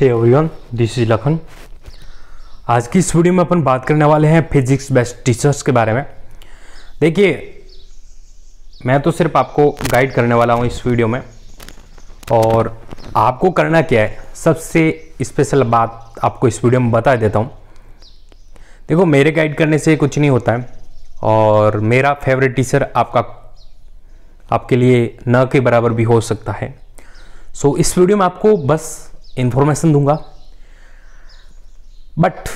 hey everyone this is Lakhan आज की इस वीडियो में अपन बात करने वाले हैं फिजिक्स बेस्ट टीचर्स के बारे में देखिए मैं तो सिर्फ आपको गाइड करने वाला हूँ इस वीडियो में और आपको करना क्या है सबसे स्पेशल बात आपको इस वीडियो में बता देता हूँ देखो मेरे गाइड करने से कुछ नहीं होता है और मेरा फेवरेट टीचर आपका आपके लिए न के बराबर भी हो सकता है सो so, इस वीडियो में आपको बस इन्फॉर्मेशन दूंगा बट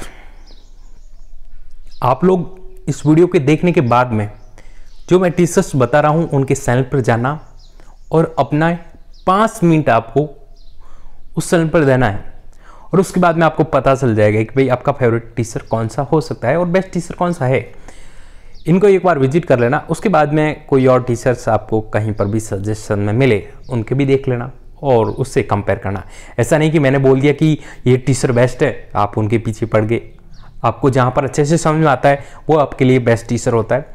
आप लोग इस वीडियो के देखने के बाद में जो मैं टीचर्स बता रहा हूं उनके चैनल पर जाना और अपना पाँच मिनट आपको उस चैनल पर देना है और उसके बाद में आपको पता चल जाएगा कि भाई आपका फेवरेट टीचर कौन सा हो सकता है और बेस्ट टीचर कौन सा है इनको एक बार विजिट कर लेना उसके बाद में कोई और टीचर्स आपको कहीं पर भी सजेशन में मिले उनके भी देख लेना और उससे कंपेयर करना ऐसा नहीं कि मैंने बोल दिया कि ये टीचर बेस्ट है आप उनके पीछे पड़ गए आपको जहाँ पर अच्छे से समझ में आता है वो आपके लिए बेस्ट टीचर होता है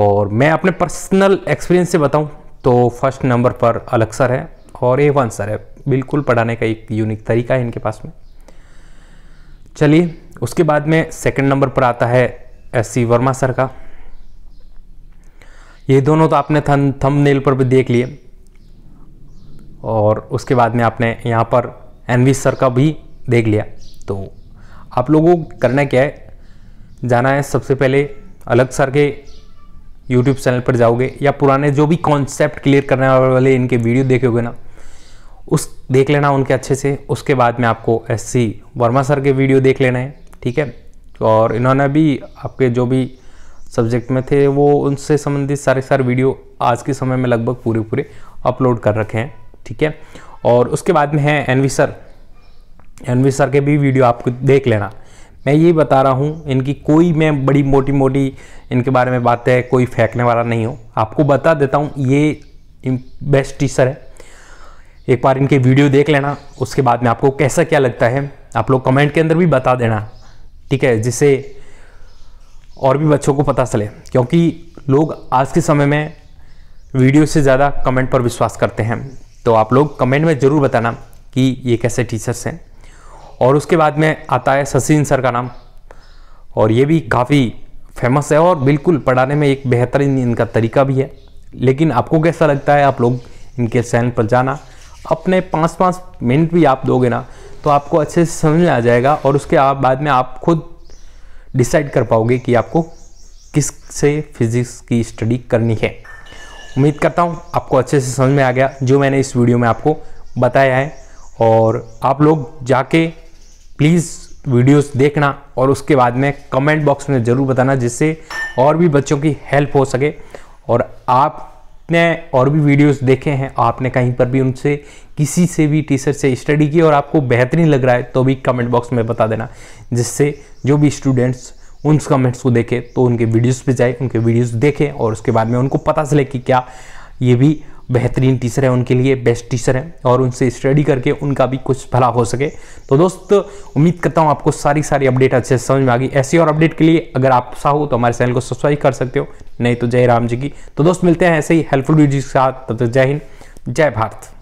और मैं अपने पर्सनल एक्सपीरियंस से बताऊँ तो फर्स्ट नंबर पर अलग सर है और ए वन सर है बिल्कुल पढ़ाने का एक यूनिक तरीका है इनके पास में चलिए उसके बाद में सेकंड नंबर पर आता है एस सी वर्मा सर का ये दोनों तो आपने थम थंबनेल पर भी देख लिए और उसके बाद में आपने यहाँ पर वी सर का भी देख लिया तो आप लोगों को करना क्या है जाना है सबसे पहले अलग सर के यूट्यूब चैनल पर जाओगे या पुराने जो भी कॉन्सेप्ट क्लियर करने वाले इनके वीडियो देखोगे ना उस देख लेना उनके अच्छे से उसके बाद में आपको एस सी वर्मा सर के वीडियो देख लेना है ठीक है और इन्होंने भी आपके जो भी सब्जेक्ट में थे वो उनसे संबंधित सारे सारे वीडियो आज के समय में लगभग पूरे पूरे अपलोड कर रखे हैं ठीक है और उसके बाद में है एनवी सर एनवी सर के भी वीडियो आपको देख लेना मैं ये बता रहा हूँ इनकी कोई मैं बड़ी मोटी मोटी इनके बारे में बातें कोई फेंकने वाला नहीं हूँ आपको बता देता हूँ ये बेस्ट टीचर है एक बार इनके वीडियो देख लेना उसके बाद में आपको कैसा क्या लगता है आप लोग कमेंट के अंदर भी बता देना ठीक है जिससे और भी बच्चों को पता चले क्योंकि लोग आज के समय में वीडियो से ज़्यादा कमेंट पर विश्वास करते हैं तो आप लोग कमेंट में ज़रूर बताना कि ये कैसे टीचर्स हैं और उसके बाद में आता है सचिन सर का नाम और ये भी काफ़ी फेमस है और बिल्कुल पढ़ाने में एक बेहतरीन इनका तरीका भी है लेकिन आपको कैसा लगता है आप लोग इनके चैनल पर जाना अपने पाँच पाँच मिनट भी आप दोगे ना तो आपको अच्छे से समझ में आ जाएगा और उसके बाद में आप खुद डिसाइड कर पाओगे कि आपको किस से फिज़िक्स की स्टडी करनी है उम्मीद करता हूँ आपको अच्छे से समझ में आ गया जो मैंने इस वीडियो में आपको बताया है और आप लोग जाके प्लीज़ वीडियोस देखना और उसके बाद में कमेंट बॉक्स में ज़रूर बताना जिससे और भी बच्चों की हेल्प हो सके और आपने और भी वीडियोस देखे हैं आपने कहीं पर भी उनसे किसी से भी टीचर से स्टडी की और आपको बेहतरीन लग रहा है तो भी कमेंट बॉक्स में बता देना जिससे जो भी स्टूडेंट्स उन कमेंट्स को देखें तो उनके वीडियोज़ पर जाए उनके वीडियोज़ देखें और उसके बाद में उनको पता चले कि क्या ये भी बेहतरीन टीचर है उनके लिए बेस्ट टीचर है और उनसे स्टडी करके उनका भी कुछ भला हो सके तो दोस्त उम्मीद करता हूँ आपको सारी सारी अपडेट अच्छे से समझ में आ गई ऐसी और अपडेट के लिए अगर आप चाहो तो हमारे चैनल को सब्सक्राइब कर सकते हो नहीं तो जय राम जी की तो दोस्त मिलते हैं ऐसे ही हेल्पफुल वीडियो के साथ तब तक जय हिंद जय भारत